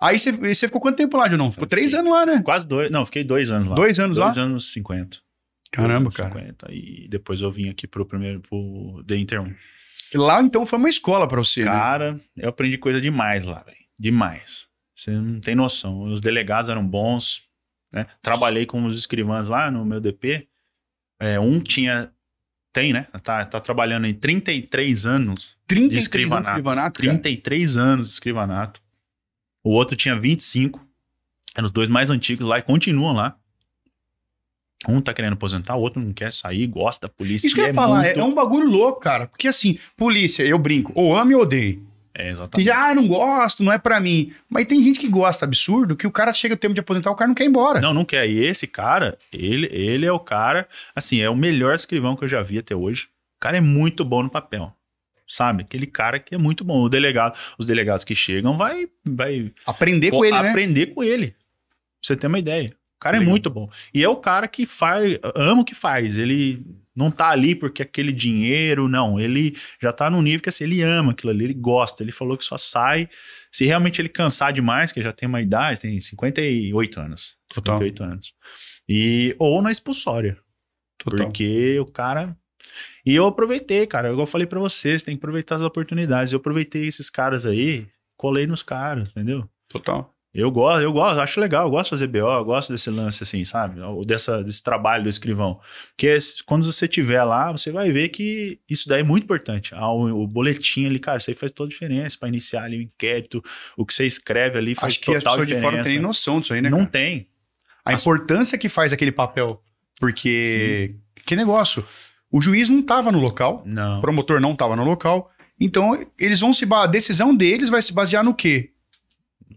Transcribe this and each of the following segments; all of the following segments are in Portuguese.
Aí você, ficou quanto tempo lá, não? Ficou eu três fiquei, anos lá, né? Quase dois. Não, fiquei dois anos lá. Dois anos dois lá? Dois anos cinquenta. Caramba, cara. 50. E depois eu vim aqui pro primeiro, pro The Inter 1. Lá, então, foi uma escola para você, né? Cara, né? eu aprendi coisa demais lá, velho. Demais. Você não tem noção. Os delegados eram bons, né? Trabalhei com os escrivãs lá no meu DP. É, um tinha... Tem, né? Tá, tá trabalhando em 33 anos 33 de escrivanato. Anos de escrivanato 33 anos de escrivanato. O outro tinha 25. Eram os dois mais antigos lá e continuam lá. Um tá querendo aposentar, o outro não quer sair, gosta da polícia. Isso que eu ia é falar, muito... é um bagulho louco, cara. Porque assim, polícia, eu brinco, ou ame ou odeio. É, exatamente. Ah, não gosto, não é para mim. Mas tem gente que gosta, absurdo, que o cara chega o tempo de aposentar, o cara não quer ir embora. Não, não quer. E esse cara, ele, ele é o cara, assim, é o melhor escrivão que eu já vi até hoje. O cara é muito bom no papel sabe? Aquele cara que é muito bom. O delegado, os delegados que chegam vai, vai aprender com ele, né? aprender né? com ele. Pra você tem uma ideia. O cara é Legal. é muito bom. E é o cara que faz, ama o que faz. Ele não tá ali porque aquele dinheiro, não. Ele já tá num nível que assim, ele ama aquilo ali, ele gosta. Ele falou que só sai se realmente ele cansar demais, que já tem uma idade, tem 58 anos. Total. 58 anos. E, ou na expulsória. Total. Porque o cara. E eu aproveitei, cara. É igual eu falei para vocês, tem que aproveitar as oportunidades. Eu aproveitei esses caras aí, colei nos caras, entendeu? Total. Eu gosto, eu gosto, acho legal, eu gosto de fazer BO, eu gosto desse lance assim, sabe? Ou dessa, desse trabalho do escrivão. Porque quando você tiver lá, você vai ver que isso daí é muito importante. Ah, o, o, boletim ali, cara, isso aí faz toda a diferença para iniciar ali o inquérito, o que você escreve ali faz acho total diferença. Acho que as pessoas de fora não noção disso aí, né? Não cara? tem. A importância que faz aquele papel, porque... Sim. Que negócio... O juiz não estava no local, não. o promotor não estava no local. Então, eles vão se a decisão deles vai se basear no quê?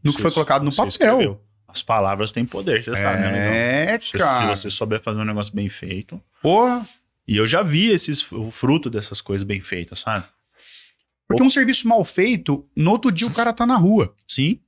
No você que foi colocado no papel. Escreveu. As palavras têm poder, você é, sabe, né? É, cara. Se você souber fazer um negócio bem feito. Porra. E eu já vi esses, o fruto dessas coisas bem feitas, sabe? Porque um serviço mal feito, no outro dia o cara tá na rua. Sim.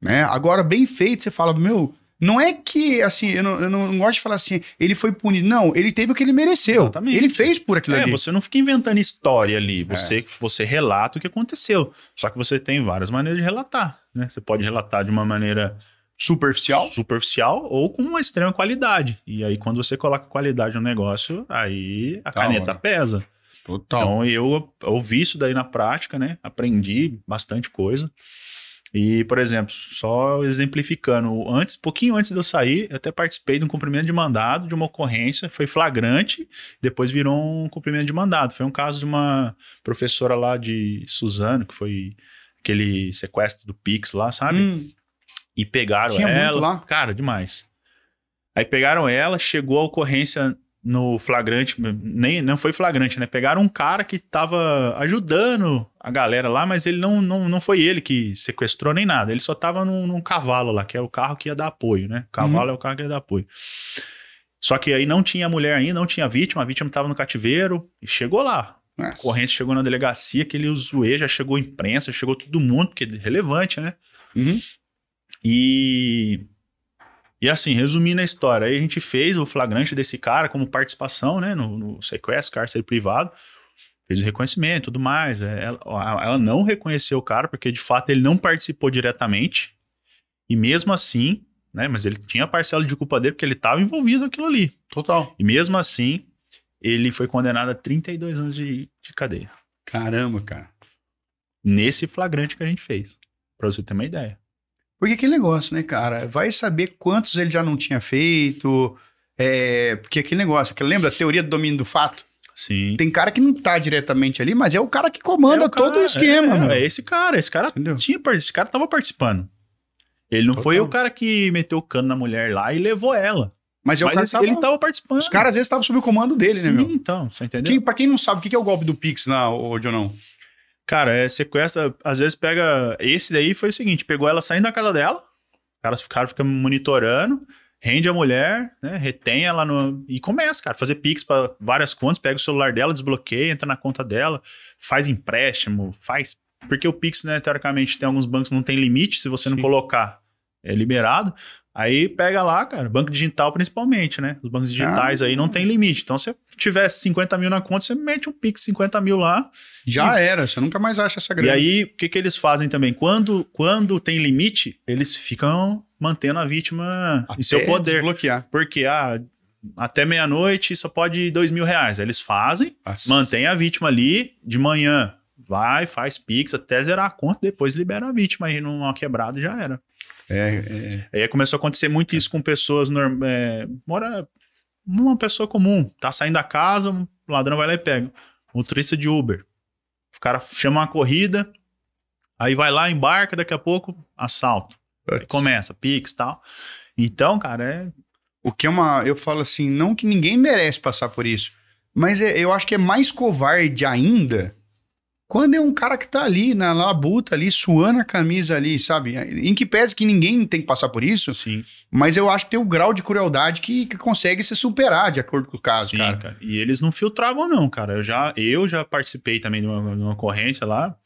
Né? Agora, bem feito, você fala, meu, não é que, assim, eu não, eu não, gosto de falar assim, ele foi punido. Não, ele teve o que ele mereceu. Exatamente. Ele fez por aquilo é, ali. Você não fica inventando história ali. É. Você, é. você relata o que aconteceu. Só que você tem várias maneiras de relatar. Né? Você pode relatar de uma maneira superficial, superficial ou com uma extrema qualidade. E aí, quando você coloca qualidade no negócio, aí a caneta mano. pesa. Total. Então, eu ouvi isso daí na prática, né? Aprendi bastante coisa. E, por exemplo, só exemplificando, antes, pouquinho antes de eu sair, eu até participei de um cumprimento de mandado de uma ocorrência, foi flagrante, depois virou um cumprimento de mandado. Foi um caso de uma professora lá de Suzano, que foi aquele sequestro do Pix lá, sabe? Hum. E pegaram Tinha ela. Cara, demais. Aí pegaram ela, chegou a ocorrência no flagrante, nem não foi flagrante, né? Pegaram um cara que estava ajudando a galera lá, mas ele não, não, não foi ele que sequestrou nem nada. Ele só estava num, num, cavalo lá, que é o carro que ia dar apoio, né? cavalo uhum. é o carro que ia dar apoio. Só que aí não tinha mulher ainda, não tinha vítima, a vítima estava no cativeiro e chegou lá. Nossa. A chegou na delegacia, aquele usuê já chegou imprensa, chegou todo mundo, porque é relevante, né? Uhum. E e assim, resumindo a história, aí a gente fez o flagrante desse cara como participação, né, no, no sequestro, cárcere privado, fez o reconhecimento tudo mais. É, ela, ela não reconheceu o cara, porque de fato ele não participou diretamente, e mesmo assim, né, mas ele tinha parcela de culpa dele, porque ele estava envolvido naquilo ali. Total. E mesmo assim, ele foi condenado a 32 anos de, de cadeia. Caramba, cara. Nesse flagrante que a gente fez, para você ter uma ideia. Porque aquele negócio, né, cara? Vai saber quantos ele já não tinha feito. É, porque aquele negócio, que lembra a teoria do domínio do fato? Sim. Tem cara que não tá diretamente ali, mas é o cara que comanda é o cara, todo o esquema. É, é, esse cara, esse cara Entendeu? tinha, esse cara tava participando. Ele não Total. foi o cara que meteu o cano na mulher lá e levou ela. Mas, é mas cara ele, tava, ele tava participando. Os caras às vezes estavam sob o comando dele, né, Sim, né, meu? então, você entendeu? Quem, pra quem não sabe, o que é o golpe do Pix, na, ô, não? Cara, é sequestra, às vezes pega. Esse daí foi o seguinte: pegou ela saindo da casa dela, os cara, o fica monitorando, rende a mulher, né? Retém ela no. E começa, cara, fazer pix para várias contas, pega o celular dela, desbloqueia, entra na conta dela, faz empréstimo, faz. Porque o Pix, né, teoricamente, tem alguns bancos que não tem limite, se você Sim. não colocar, é liberado. Aí pega lá, cara, banco digital principalmente, né? Os bancos digitais ah, aí não tem limite. Então, se tiver 50 mil na conta, você mete um Pix 50 mil lá. Já e... era, você nunca mais acha essa grana. E aí, o que, que eles fazem também? Quando, quando tem limite, eles ficam mantendo a vítima até em seu poder. Desbloquear. Porque, ah, até meia-noite só pode dois mil reais. eles fazem, Nossa. mantém a vítima ali de manhã. Vai, faz Pix até zerar a conta, depois libera a vítima aí numa quebrada já era. É, é, é. Aí começou a acontecer muito isso com pessoas norm... É, mora uma pessoa comum, tá saindo da casa, o ladrão vai lá e pega. Motorista de Uber. O cara chama uma corrida, aí vai lá, embarca, daqui a pouco, assalto. começa, Pix e tal. Então, cara, é. O que é uma. Eu falo assim, não que ninguém merece passar por isso, mas é, eu acho que é mais covarde ainda quando é um cara que tá ali na labuta, ali, suando a camisa ali, sabe? Em que pese que ninguém tem que passar por isso, Sim. mas eu acho que tem o grau de crueldade que, que consegue se superar, de acordo com o caso, Sim, cara. cara. E eles não filtravam, não, cara. Eu já, eu já participei também de uma, de uma ocorrência lá,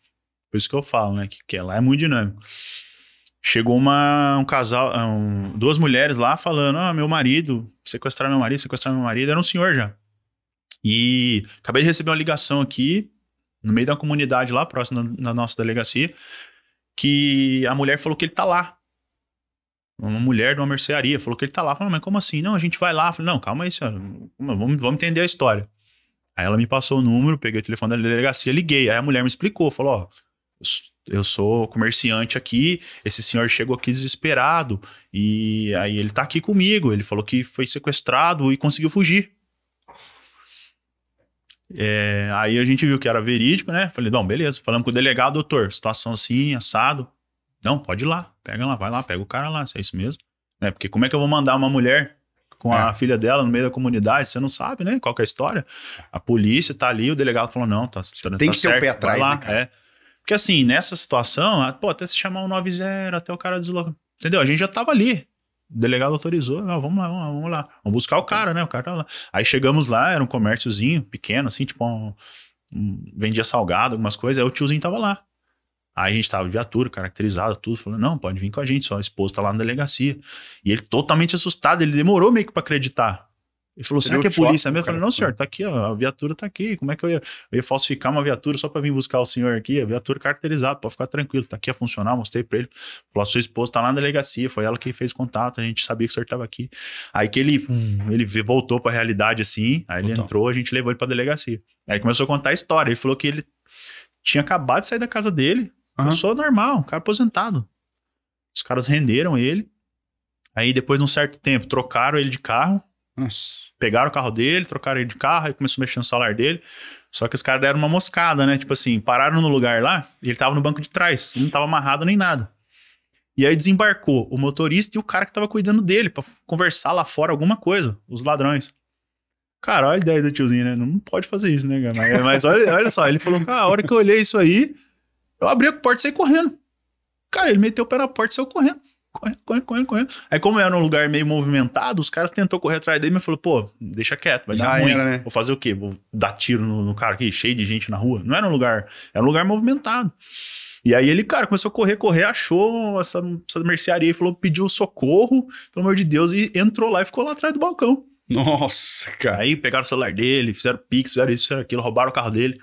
por isso que eu falo, né? Que, que lá é muito dinâmico. Chegou uma, um casal, ah, um, duas mulheres lá falando: Ah, meu marido, sequestrar meu marido, sequestrar meu marido. Era um senhor já. E acabei de receber uma ligação aqui no meio da comunidade lá próximo da, nossa delegacia, que a mulher falou que ele tá lá. Uma mulher de uma mercearia falou que ele tá lá. Falei, mas como assim? Não, a gente vai lá. Falei, não, calma aí, senhora. Vamos, vamos entender a história. Aí ela me passou o número, peguei o telefone da delegacia, liguei. Aí a mulher me explicou, falou, ó, eu sou comerciante aqui, esse senhor chegou aqui desesperado e aí ele tá aqui comigo. Ele falou que foi sequestrado e conseguiu fugir. É, aí a gente viu que era verídico, né? Falei, não, beleza. Falamos com o delegado, doutor, situação assim, assado. Não, pode ir lá, pega lá, vai lá, pega o cara lá, se é isso mesmo. Né? Porque como é que eu vou mandar uma mulher com a é. filha dela no meio da comunidade? Você não sabe, né? Qual que é a história? A polícia tá ali, o delegado falou, não, tá, tá Tem que ser tá o pé atrás, lá, né, cara? É. Porque assim, nessa situação, pô, até se chamar o um 90, até o cara deslocar. Entendeu? A gente já tava ali. O delegado autorizou, vamos lá, vamos lá, vamos lá. Vamos buscar o cara, né? O cara tá lá. Aí chegamos lá, era um comérciozinho pequeno, assim, tipo, um, um, vendia salgado, algumas coisas. Aí o tiozinho tava lá. Aí a gente tava de viatura, caracterizado, tudo, falando, não, pode vir com a gente, só a esposa tá lá na delegacia. E ele totalmente assustado, ele demorou meio que pra acreditar. Ele falou, será que é polícia mesmo? Eu falei, não, senhor, tá aqui, ó, a viatura tá aqui. Como é que eu ia, eu ia falsificar uma viatura só para vir buscar o senhor aqui? A viatura caracterizada, pode ficar tranquilo, tá aqui a é funcionar, mostrei para ele. Falou, a sua esposa tá lá na delegacia, foi ela que fez contato, a gente sabia que o senhor tava aqui. Aí que ele, hum, ele voltou para a realidade assim, aí ele entrou, a gente levou ele pra delegacia. Aí começou a contar a história, ele falou que ele tinha acabado de sair da casa dele, uhum. pessoa normal, um cara aposentado. Os caras renderam ele, aí depois de um certo tempo trocaram ele de carro, nossa. Pegaram o carro dele, trocaram ele de carro e começou a mexer no salário dele. Só que os caras deram uma moscada, né? Tipo assim, pararam no lugar lá e ele tava no banco de trás, não tava amarrado nem nada. E aí desembarcou o motorista e o cara que tava cuidando dele para conversar lá fora alguma coisa, os ladrões. Cara, olha a ideia do tiozinho, né? Não pode fazer isso, né, cara? Mas olha, olha só, ele falou, cara, a hora que eu olhei isso aí, eu abri a porta e saí correndo. Cara, ele meteu o pé na porta e saiu correndo correndo, correndo, correndo, Aí, como era um lugar meio movimentado, os caras tentou correr atrás dele, mas falou, pô, deixa quieto, vai ser ruim. Era, né? Vou fazer o quê? Vou dar tiro no, no cara aqui, cheio de gente na rua. Não era um lugar, era um lugar movimentado. E aí ele, cara, começou a correr, correr, achou essa, essa mercearia e falou, pediu socorro, pelo amor de Deus, e entrou lá e ficou lá atrás do balcão. Nossa, cara. Aí pegaram o celular dele, fizeram pix, fizeram isso, fizeram aquilo, roubaram o carro dele.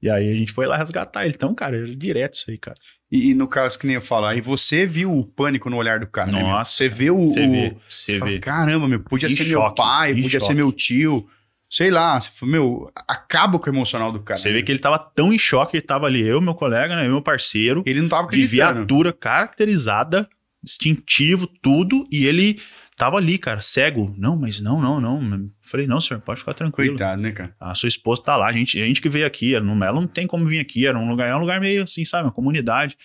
E aí a gente foi lá resgatar ele. Então, cara, era direto isso aí, cara. E, e, no caso, que nem eu falo, aí você viu o pânico no olhar do cara. Né, Nossa. Né, você vê o. Você vê. Você fala, Caramba, meu, podia em ser choque, meu pai, podia choque. ser meu tio. Sei lá, fala, meu, acaba com o emocional do cara. Você né, vê que ele tava tão em choque, ele tava ali, eu, meu colega, né, meu parceiro. Ele não tava acreditando. De viatura caracterizada, instintivo, tudo, e ele tava ali, cara, cego. Não, mas não, não, não. Falei, não, senhor, pode ficar tranquilo. Coitado, né, cara? A sua esposa tá lá, a gente, a gente que veio aqui, ela não, tem como vir aqui, era um lugar, é um lugar meio assim, sabe, uma comunidade.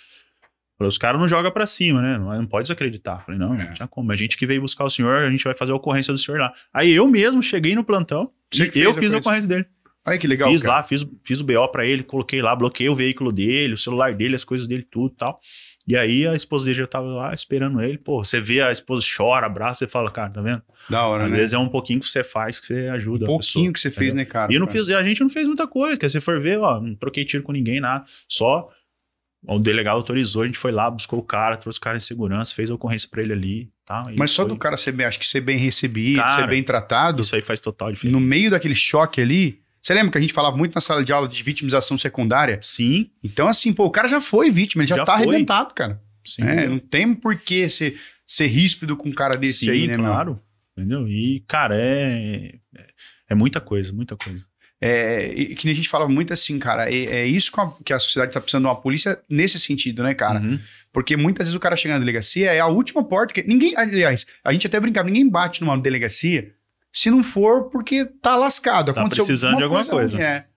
Falei, os caras não jogam pra cima, né? Não, não pode desacreditar. Falei, não, é. não tinha como. A gente que veio buscar o senhor, a gente vai fazer a ocorrência do senhor lá. Aí eu mesmo cheguei no plantão Você e eu fiz a ocorrência dele. Aí que legal. Fiz cara. lá, fiz, fiz o BO pra ele, coloquei lá, bloqueei o veículo dele, o celular dele, as coisas dele, tudo e tal. E aí a esposa dele já tava lá esperando ele, pô, você vê a esposa chora, abraça, você fala, cara, tá vendo? Da hora, Às né? vezes é um pouquinho que você faz que você ajuda. Um pouquinho pessoa, que você fez, né, cara? E eu não fiz, a gente não fez muita coisa, que se for ver, ó, não troquei tiro com ninguém, nada, só o delegado autorizou, a gente foi lá, buscou o cara, trouxe o cara em segurança, fez a ocorrência para ele ali. Tá? Mas só foi... do cara ser bem, acho que ser bem recebido, cara, ser bem tratado. Isso aí faz total diferença. No meio daquele choque ali, você lembra que a gente falava muito na sala de aula de vitimização secundária? Sim. Então, assim, pô, o cara já foi vítima, ele já, já tá foi. arrebentado, cara. Sim. É, não tem por que ser, ser ríspido com um cara desse Sim, aí, né? Claro. Meu? Entendeu? E, cara, é, é, é muita coisa, muita coisa. É, que nem a gente fala muito assim, cara, é, é isso que a, que a sociedade está precisando de uma polícia nesse sentido, né, cara? Uhum. Porque muitas vezes o cara chega na delegacia, é a última porta que. Ninguém. Aliás, a gente até brincava, ninguém bate numa delegacia se não for, porque tá lascado. Tá Aconteceu precisando de alguma coisa. coisa. É.